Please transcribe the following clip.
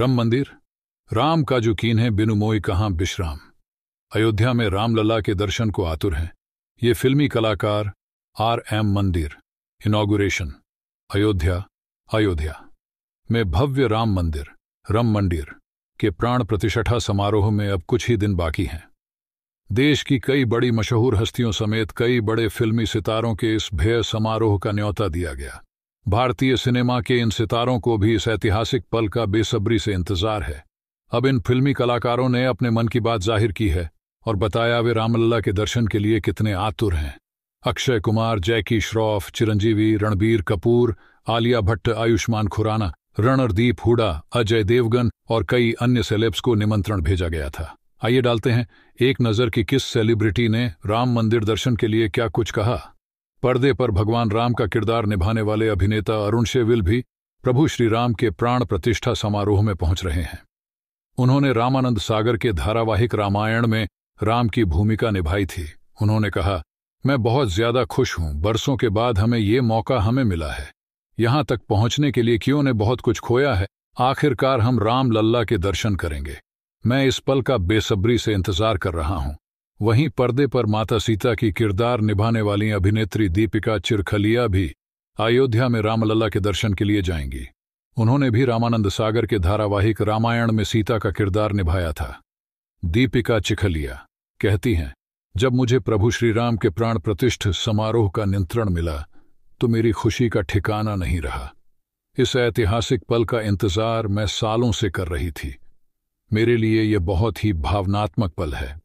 राम मंदिर राम का जो कीन है बिनु मोई कहाँ विश्राम अयोध्या में रामलला के दर्शन को आतुर हैं ये फिल्मी कलाकार आर एम मंदिर इनागुरेशन अयोध्या अयोध्या में भव्य राम मंदिर रम मंदिर के प्राण प्रतिष्ठा समारोह में अब कुछ ही दिन बाकी हैं देश की कई बड़ी मशहूर हस्तियों समेत कई बड़े फिल्मी सितारों के इस भय समारोह का न्यौता दिया गया भारतीय सिनेमा के इन सितारों को भी इस ऐतिहासिक पल का बेसब्री से इंतजार है अब इन फिल्मी कलाकारों ने अपने मन की बात जाहिर की है और बताया वे रामलला के दर्शन के लिए कितने आतुर हैं अक्षय कुमार जैकी श्रॉफ चिरंजीवी रणबीर कपूर आलिया भट्ट आयुष्मान खुराना रणरदीप हुडा अजय देवगन और कई अन्य सेलेब्स को निमंत्रण भेजा गया था आइए डालते हैं एक नज़र कि किस सेलिब्रिटी ने राम मंदिर दर्शन के लिए क्या कुछ कहा पर्दे पर भगवान राम का किरदार निभाने वाले अभिनेता अरुण शेविल भी प्रभु श्री राम के प्राण प्रतिष्ठा समारोह में पहुंच रहे हैं उन्होंने रामानंद सागर के धारावाहिक रामायण में राम की भूमिका निभाई थी उन्होंने कहा मैं बहुत ज्यादा खुश हूं बरसों के बाद हमें ये मौका हमें मिला है यहां तक पहुंचने के लिए क्यों ने बहुत कुछ खोया है आखिरकार हम राम लल्ला के दर्शन करेंगे मैं इस पल का बेसब्री से इंतजार कर रहा हूं वहीं पर्दे पर माता सीता की किरदार निभाने वाली अभिनेत्री दीपिका चिरखलिया भी अयोध्या में रामलला के दर्शन के लिए जाएंगी उन्होंने भी रामानंद सागर के धारावाहिक रामायण में सीता का किरदार निभाया था दीपिका चिखलिया कहती हैं जब मुझे प्रभु श्रीराम के प्राण प्रतिष्ठ समारोह का नियंत्रण मिला तो मेरी खुशी का ठिकाना नहीं रहा इस ऐतिहासिक पल का इंतजार मैं सालों से कर रही थी मेरे लिए यह बहुत ही भावनात्मक पल है